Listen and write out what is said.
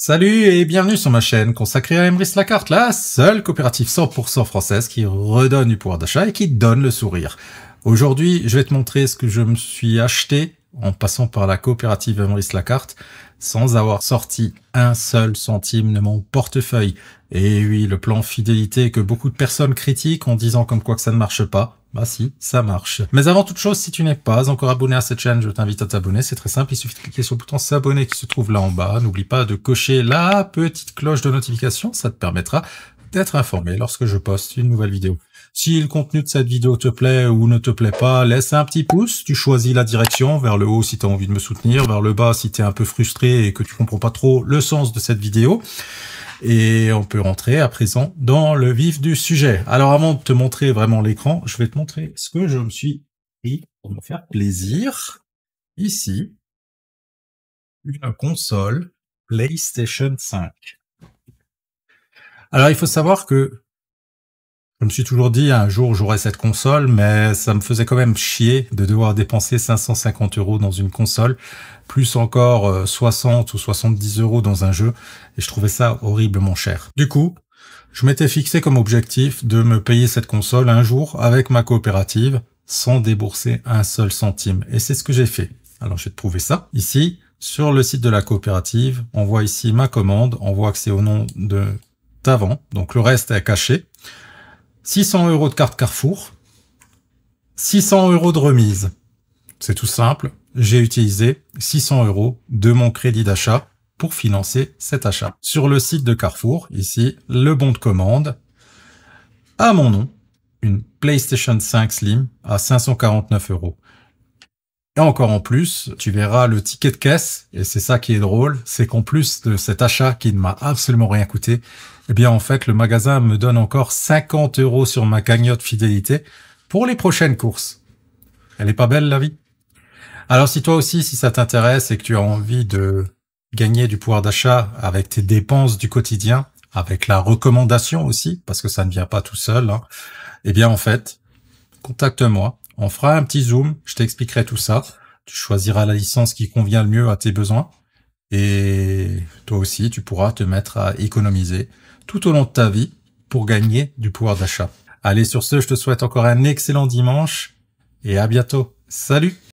Salut et bienvenue sur ma chaîne consacrée à Emrys Lacarte, la seule coopérative 100% française qui redonne du pouvoir d'achat et qui donne le sourire. Aujourd'hui, je vais te montrer ce que je me suis acheté en passant par la coopérative Emrys Lacarte, sans avoir sorti un seul centime de mon portefeuille. Et oui, le plan fidélité que beaucoup de personnes critiquent en disant comme quoi que ça ne marche pas. Bah si, ça marche. Mais avant toute chose, si tu n'es pas encore abonné à cette chaîne, je t'invite à t'abonner. C'est très simple, il suffit de cliquer sur le bouton s'abonner qui se trouve là en bas. N'oublie pas de cocher la petite cloche de notification, ça te permettra d'être informé lorsque je poste une nouvelle vidéo. Si le contenu de cette vidéo te plaît ou ne te plaît pas, laisse un petit pouce, tu choisis la direction, vers le haut si tu as envie de me soutenir, vers le bas si tu es un peu frustré et que tu comprends pas trop le sens de cette vidéo. Et on peut rentrer à présent dans le vif du sujet. Alors avant de te montrer vraiment l'écran, je vais te montrer ce que je me suis pris pour me faire plaisir. Ici, une console PlayStation 5. Alors il faut savoir que je me suis toujours dit un jour j'aurai cette console, mais ça me faisait quand même chier de devoir dépenser 550 euros dans une console, plus encore 60 euh, ou 70 euros dans un jeu, et je trouvais ça horriblement cher. Du coup, je m'étais fixé comme objectif de me payer cette console un jour avec ma coopérative, sans débourser un seul centime, et c'est ce que j'ai fait. Alors je vais te prouver ça. Ici, sur le site de la coopérative, on voit ici ma commande, on voit que c'est au nom de Tavant, donc le reste est caché. 600 euros de carte Carrefour, 600 euros de remise. C'est tout simple, j'ai utilisé 600 euros de mon crédit d'achat pour financer cet achat. Sur le site de Carrefour, ici, le bon de commande, à mon nom, une PlayStation 5 Slim à 549 euros. Et encore en plus, tu verras le ticket de caisse, et c'est ça qui est drôle, c'est qu'en plus de cet achat qui ne m'a absolument rien coûté, eh bien en fait le magasin me donne encore 50 euros sur ma cagnotte fidélité pour les prochaines courses. Elle est pas belle la vie Alors si toi aussi, si ça t'intéresse et que tu as envie de gagner du pouvoir d'achat avec tes dépenses du quotidien, avec la recommandation aussi, parce que ça ne vient pas tout seul, hein, eh bien en fait, contacte-moi on fera un petit zoom, je t'expliquerai tout ça. Tu choisiras la licence qui convient le mieux à tes besoins. Et toi aussi, tu pourras te mettre à économiser tout au long de ta vie pour gagner du pouvoir d'achat. Allez, sur ce, je te souhaite encore un excellent dimanche et à bientôt. Salut